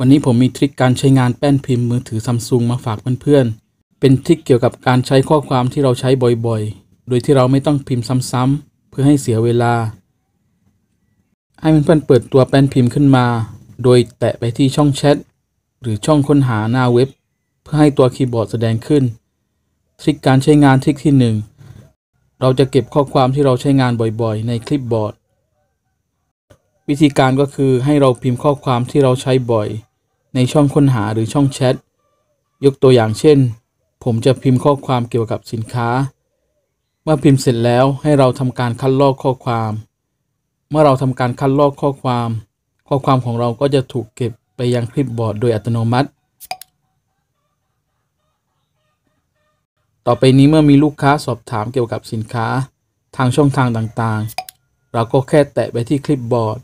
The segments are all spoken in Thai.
วันนี้ผมมีทริคการใช้งานแป้นพิมพ์มือถือซัมซุงมาฝากเพื่อนๆเป็นทริคเกี่ยวกับการใช้ข้อความที่เราใช้บ่อยๆ โดยที่เราไม่ต้องพิมพ์ซ้ำๆ เพื่อให้เสียเวลา ให้เพื่อนๆเปิดตัวแป้นพิมพ์ขึ้นมา โดยแตะไปที่ช่องแชทหรือช่องค้นหาหน้าเว็บ เพื่อให้ตัวคีย์บอร์ดแสดงขึ้น ทริคการใช้งานทริคที่ 1 เราจะเก็บข้อความที่เราใช้งานบ่อยๆ ในคลิปบอร์ด วิธีการก็คือให้เราพิมพ์ข้อความที่เราใช้บ่อยในช่องค้นหาหรือช่องแชทยกตัวอย่างเช่น ผมจะพิมพ์ข้อความเกี่ยวกับสินค้า เมื่อพิมพ์เสร็จแล้วให้เราทำการคัดลอกข้อความ เมื่อเราทำการคัดลอกข้อความ ข้อความของเราก็จะถูกเก็บไปยังคลิปบอร์ด โดยอัตโนมัติ ต่อไปนี้เมื่อมีลูกค้าสอบถามเกี่ยวกับสินค้าทางช่องทางต่างๆ เราก็แค่แตะไปที่คลิปบอร์ด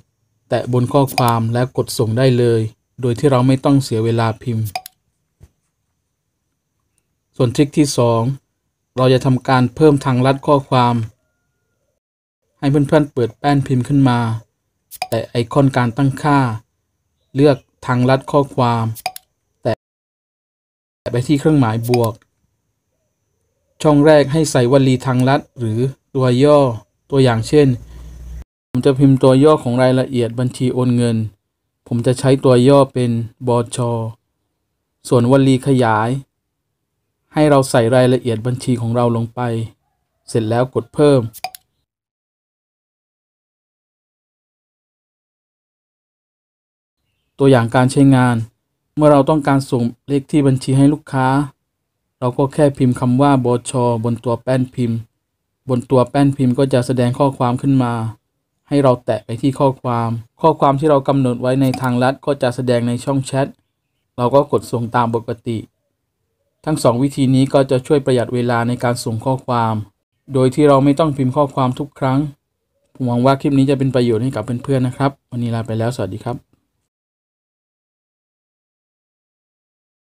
แตะบนข้อความและกดส่งได้เลยโดยที่เราไม่ต้องเสียเวลาพิมพ์ ส่วนทริคที่ 2 เราจะทำการเพิ่มทางลัดข้อความ ให้เพื่อนๆ เปิดแป้นพิมพ์ขึ้นมา แต่ไอคอนการตั้งค่า เลือกทางลัดข้อความ แต่ไปที่เครื่องหมายบวก ช่องแรกให้ใส่วลีทางลัดหรือตัวย่อตัวอย่างเช่น ผมจะพิมพ์ตัวย่อของรายละเอียดบัญชีโอนเงินผมจะใช้ตัวย่อเป็นบอชอส่วนวลีขยาย ให้เราใส่รายละเอียดบัญชีของเราลงไป เสร็จแล้วกดเพิ่ม ตัวอย่างการใช้งาน เมื่อเราต้องการส่งเลขที่บัญชีให้ลูกค้า เราก็แค่พิมพ์คำว่าบอชอบนตัวแป้นพิมพ์ บนตัวแป้นพิมพ์ก็จะแสดงข้อความขึ้นมาให้เราแตะไปที่ข้อความ ข้อความที่เรากำหนดไว้ในทางลัดก็จะแสดงในช่องแชทเราก็กดส่งตามปกติ ทั้ง 2 วิธีนี้ก็จะช่วยประหยัดเวลาในการส่งข้อความ โดยที่เราไม่ต้องพิมพ์ข้อความทุกครั้งหวังว่าคลิปนี้จะเป็นประโยชน์ให้กับเพื่อนๆนะครับ วันนี้ลาไปแล้วสวัสดีครับ